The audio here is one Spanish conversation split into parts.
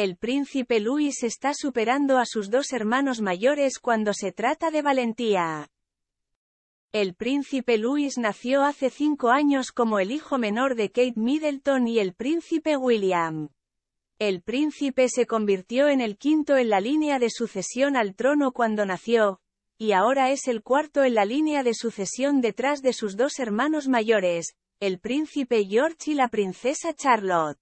El príncipe Luis está superando a sus dos hermanos mayores cuando se trata de valentía. El príncipe Luis nació hace cinco años como el hijo menor de Kate Middleton y el príncipe William. El príncipe se convirtió en el quinto en la línea de sucesión al trono cuando nació, y ahora es el cuarto en la línea de sucesión detrás de sus dos hermanos mayores, el príncipe George y la princesa Charlotte.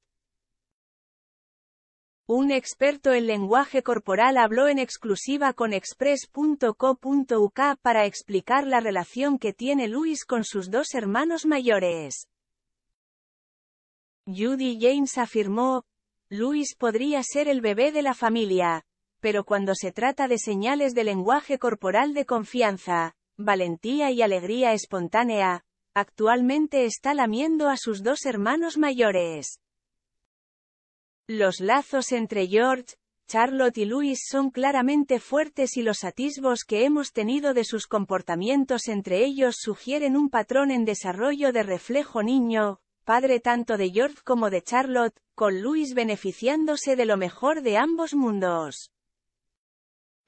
Un experto en lenguaje corporal habló en exclusiva con express.co.uk para explicar la relación que tiene Luis con sus dos hermanos mayores. Judy James afirmó, Luis podría ser el bebé de la familia, pero cuando se trata de señales de lenguaje corporal de confianza, valentía y alegría espontánea, actualmente está lamiendo a sus dos hermanos mayores. Los lazos entre George, Charlotte y Louis son claramente fuertes y los atisbos que hemos tenido de sus comportamientos entre ellos sugieren un patrón en desarrollo de reflejo niño, padre tanto de George como de Charlotte, con Louis beneficiándose de lo mejor de ambos mundos.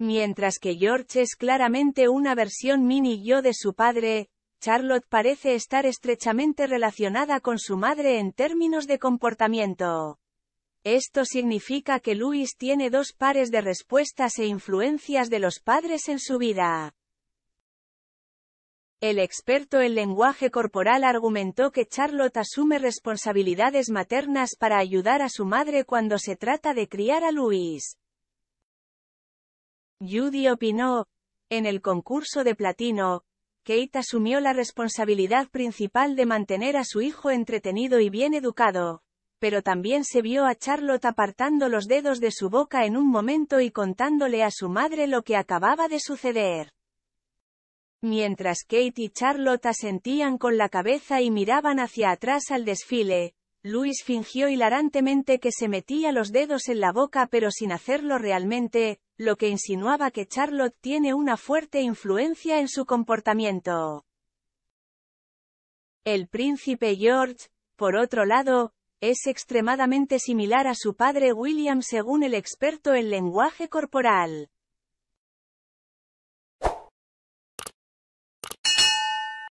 Mientras que George es claramente una versión mini yo de su padre, Charlotte parece estar estrechamente relacionada con su madre en términos de comportamiento. Esto significa que Luis tiene dos pares de respuestas e influencias de los padres en su vida. El experto en lenguaje corporal argumentó que Charlotte asume responsabilidades maternas para ayudar a su madre cuando se trata de criar a Luis. Judy opinó, en el concurso de platino, Kate asumió la responsabilidad principal de mantener a su hijo entretenido y bien educado, pero también se vio a Charlotte apartando los dedos de su boca en un momento y contándole a su madre lo que acababa de suceder. Mientras Kate y Charlotte asentían con la cabeza y miraban hacia atrás al desfile, Luis fingió hilarantemente que se metía los dedos en la boca pero sin hacerlo realmente, lo que insinuaba que Charlotte tiene una fuerte influencia en su comportamiento. El príncipe George, por otro lado, es extremadamente similar a su padre William según el experto en lenguaje corporal.